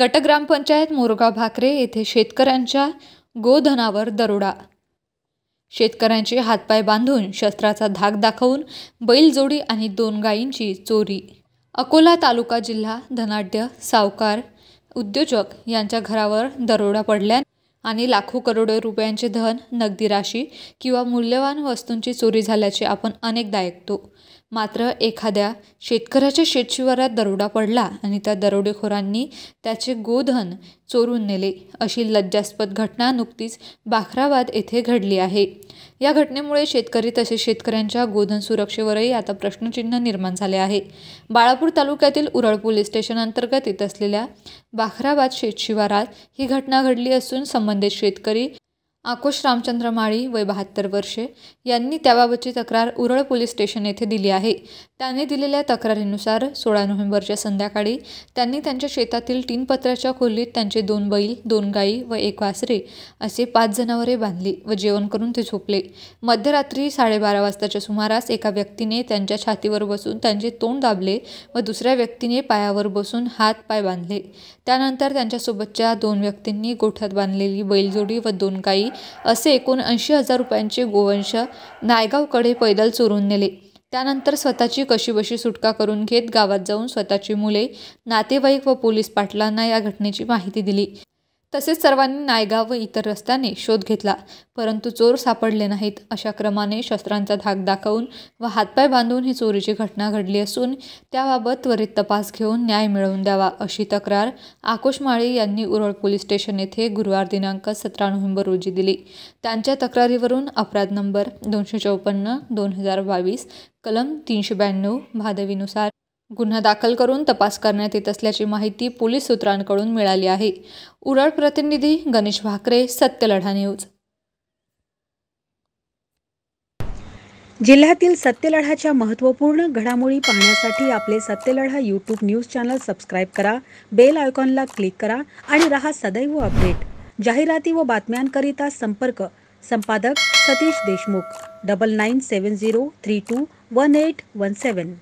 गटग्रामपंचायत मोरगाव भाकरे येथे शेतकऱ्यांच्या गोधनावर दरोडा शेतकऱ्यांचे हातपाय बांधून शस्त्राचा धाक दाखवून बैलजोडी आणि दोन गायींची चोरी अकोला तालुका जिल्हा धनाढ्य सावकार उद्योजक यांच्या घरावर दरोडा पडल्या आणि लाखो करोडो रुपयांचे धन नगदी राशी किंवा मूल्यवान वस्तूंची चोरी झाल्याचे आपण अनेकदा ऐकतो मात्र एखाद्या शेतकऱ्याच्या शेतशिवारात दरोडा पडला आणि त्या दरोडेखोरांनी त्याचे गोधन चोरून नेले अशी लज्जास्पद घटना नुकतीच बाखराबाद येथे घडली आहे या घटनेमुळे शेतकरी तसेच शेतकऱ्यांच्या गोधन सुरक्षेवरही आता प्रश्नचिन्ह निर्माण झाले आहे बाळापूर तालुक्यातील उरळ पोलीस स्टेशन अंतर्गत येत असलेल्या बाखराबाद शेतशिवारात ही घटना घडली असून संबंधित शेतकरी आकोश रामचंद्र माळी वय बहात्तर वर्षे यांनी त्याबाबतची तक्रार उरळ पोलीस स्टेशन येथे दिली आहे त्यांनी दिलेल्या तक्रारीनुसार सोळा नोव्हेंबरच्या संध्याकाळी त्यांनी त्यांच्या शेतातील पत्राच्या खोलीत त्यांचे दोन बैल दोन गायी व एक वासरे असे पाच जनावरे बांधली व जेवण करून ते झोपले मध्यरात्री साडेबारा वाजताच्या सुमारास एका व्यक्तीने त्यांच्या छातीवर बसून त्यांचे तोंड दाबले व दुसऱ्या व्यक्तीने पायावर बसून हात पाय बांधले त्यानंतर त्यांच्यासोबतच्या दोन व्यक्तींनी गोठ्यात बांधलेली बैलजोडी व दोन गायी असे एकूण ऐंशी हजार रुपयांचे गोवंश नायगावकडे पैदल चोरून नेले त्यानंतर स्वतःची कशीबशी सुटका करून घेत गावात जाऊन स्वतःची मुले नातेवाईक व पोलीस पाटलांना या घटनेची माहिती दिली तसेच सर्वांनी नायगाव व इतर रस्त्याने शोध घेतला परंतु चोर सापडले नाहीत अशा क्रमाने शस्त्रांचा धाक दाखवून व हातपाय बांधून ही चोरीची घटना घडली असून त्याबाबत त्वरित तपास घेऊन न्याय मिळवून द्यावा अशी तक्रार आकोश माळी यांनी उरळ पोलीस स्टेशन येथे गुरुवार दिनांक सतरा नोव्हेंबर रोजी दिली त्यांच्या तक्रारीवरून अपराध नंबर दोनशे चौपन्न दोन हजार बावीस कलम तीनशे ब्याण्णव भादवीनुसार गुन्हा दाखल करून तपास करण्यात येत असल्याची माहिती पोलीस सूत्रांकडून मिळाली आहे उरळ प्रतिनिधी गणेश भाकरे सत्यलढा न्यूज जिल्ह्यातील सत्यलढाच्या महत्त्वपूर्ण घडामोडी पाहण्यासाठी आपले Satyaladha YouTube news channel subscribe करा बेल आयकॉनला क्लिक करा आणि रहा सदैव अपडेट जाहिराती व बातम्यांकरिता संपर्क संपादक Satish Deshmukh double nine seven zero three two one eight one सेवन